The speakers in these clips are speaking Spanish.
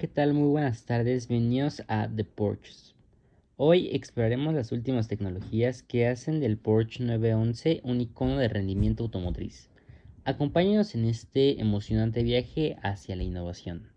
¿Qué tal? Muy buenas tardes, bienvenidos a The Porsche. Hoy exploraremos las últimas tecnologías que hacen del Porsche 911 un icono de rendimiento automotriz. Acompáñenos en este emocionante viaje hacia la innovación.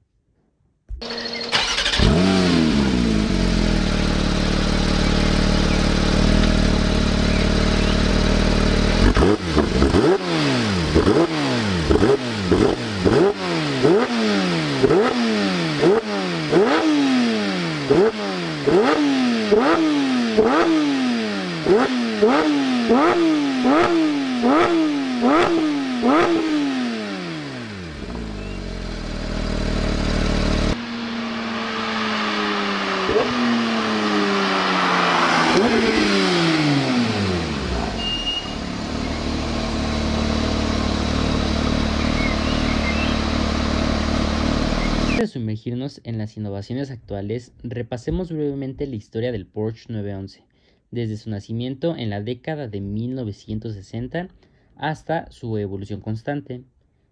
en las innovaciones actuales, repasemos brevemente la historia del Porsche 911, desde su nacimiento en la década de 1960 hasta su evolución constante.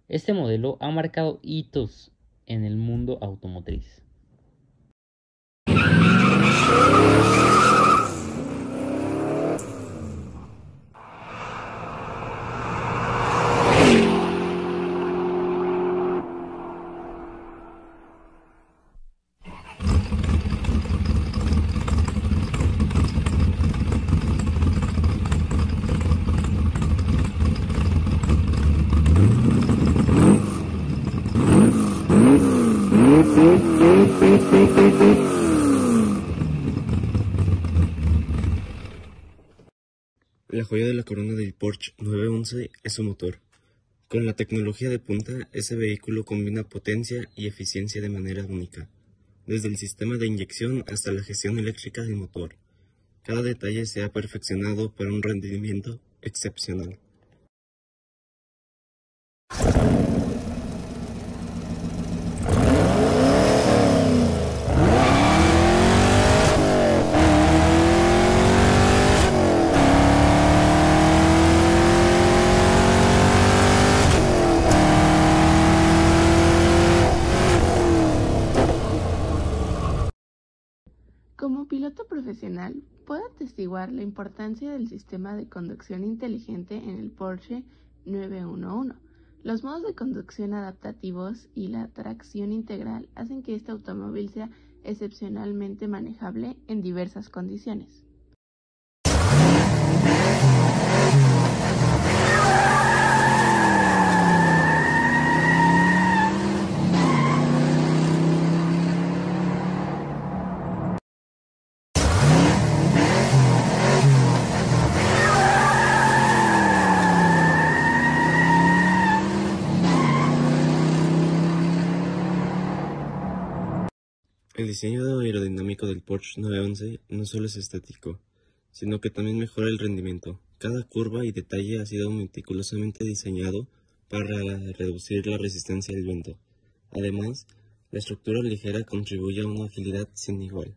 Este modelo ha marcado hitos en el mundo automotriz. La joya de la corona del Porsche 911 es su motor. Con la tecnología de punta, ese vehículo combina potencia y eficiencia de manera única, desde el sistema de inyección hasta la gestión eléctrica del motor. Cada detalle se ha perfeccionado para un rendimiento excepcional. Como piloto profesional, puedo atestiguar la importancia del sistema de conducción inteligente en el Porsche 911. Los modos de conducción adaptativos y la tracción integral hacen que este automóvil sea excepcionalmente manejable en diversas condiciones. El diseño aerodinámico del Porsche 911 no solo es estático, sino que también mejora el rendimiento. Cada curva y detalle ha sido meticulosamente diseñado para reducir la resistencia al viento. Además, la estructura ligera contribuye a una agilidad sin igual.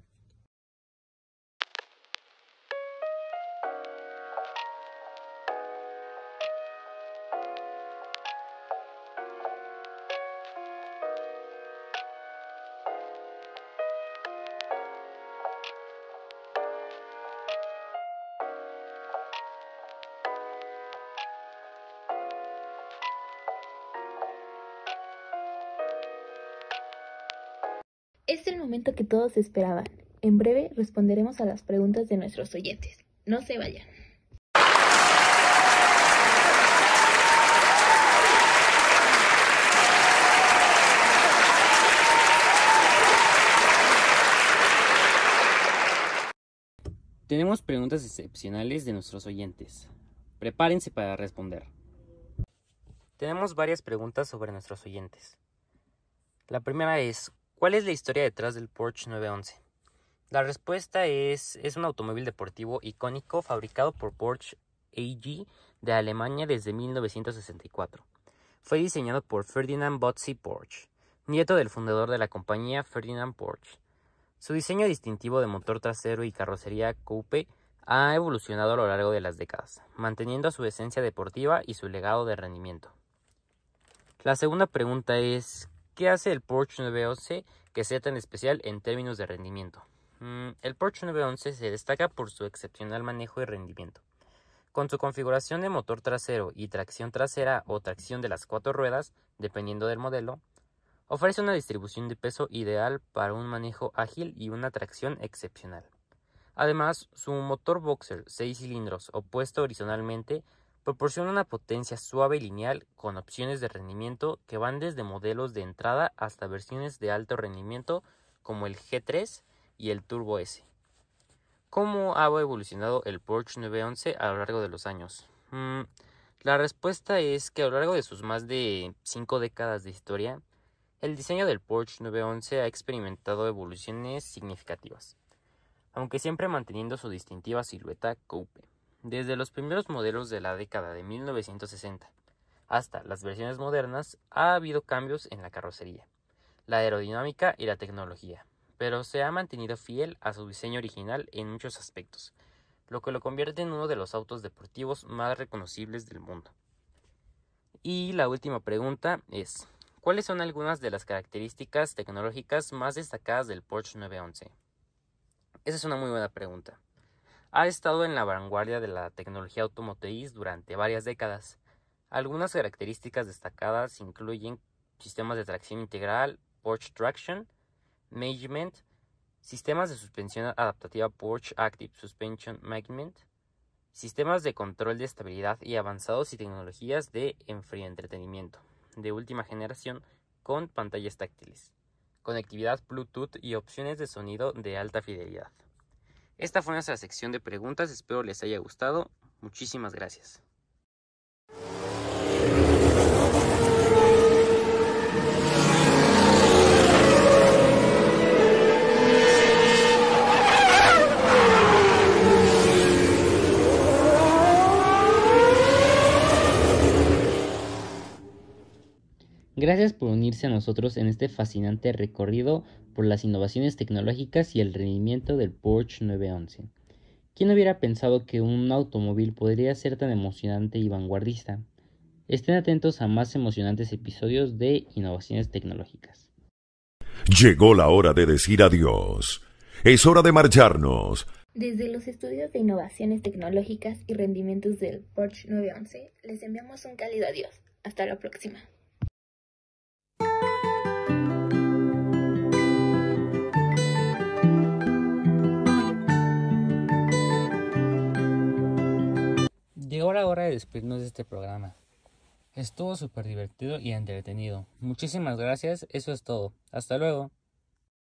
Es el momento que todos esperaban. En breve responderemos a las preguntas de nuestros oyentes. No se vayan. Tenemos preguntas excepcionales de nuestros oyentes. Prepárense para responder. Tenemos varias preguntas sobre nuestros oyentes. La primera es, ¿Cuál es la historia detrás del Porsche 911? La respuesta es, es un automóvil deportivo icónico fabricado por Porsche AG de Alemania desde 1964. Fue diseñado por Ferdinand Botzi Porsche, nieto del fundador de la compañía Ferdinand Porsche. Su diseño distintivo de motor trasero y carrocería coupe ha evolucionado a lo largo de las décadas, manteniendo su esencia deportiva y su legado de rendimiento. La segunda pregunta es, ¿Qué hace el Porsche 911 que sea tan especial en términos de rendimiento? Mm, el Porsche 911 se destaca por su excepcional manejo y rendimiento. Con su configuración de motor trasero y tracción trasera o tracción de las cuatro ruedas, dependiendo del modelo, ofrece una distribución de peso ideal para un manejo ágil y una tracción excepcional. Además, su motor boxer 6 cilindros opuesto horizontalmente Proporciona una potencia suave y lineal con opciones de rendimiento que van desde modelos de entrada hasta versiones de alto rendimiento como el G3 y el Turbo S. ¿Cómo ha evolucionado el Porsche 911 a lo largo de los años? Mm, la respuesta es que a lo largo de sus más de 5 décadas de historia, el diseño del Porsche 911 ha experimentado evoluciones significativas, aunque siempre manteniendo su distintiva silueta coupe. Desde los primeros modelos de la década de 1960 hasta las versiones modernas ha habido cambios en la carrocería, la aerodinámica y la tecnología, pero se ha mantenido fiel a su diseño original en muchos aspectos, lo que lo convierte en uno de los autos deportivos más reconocibles del mundo. Y la última pregunta es, ¿cuáles son algunas de las características tecnológicas más destacadas del Porsche 911? Esa es una muy buena pregunta ha estado en la vanguardia de la tecnología automotriz durante varias décadas. Algunas características destacadas incluyen sistemas de tracción integral, Porsche Traction, Management, sistemas de suspensión adaptativa Porsche Active Suspension Management, sistemas de control de estabilidad y avanzados y tecnologías de entretenimiento de última generación con pantallas táctiles, conectividad Bluetooth y opciones de sonido de alta fidelidad. Esta fue nuestra sección de preguntas, espero les haya gustado. Muchísimas gracias. Gracias por unirse a nosotros en este fascinante recorrido por las innovaciones tecnológicas y el rendimiento del Porsche 911. ¿Quién hubiera pensado que un automóvil podría ser tan emocionante y vanguardista? Estén atentos a más emocionantes episodios de Innovaciones Tecnológicas. Llegó la hora de decir adiós. Es hora de marcharnos. Desde los estudios de innovaciones tecnológicas y rendimientos del Porsche 911, les enviamos un cálido adiós. Hasta la próxima. hora de despedirnos de este programa. Estuvo súper divertido y entretenido. Muchísimas gracias, eso es todo. Hasta luego.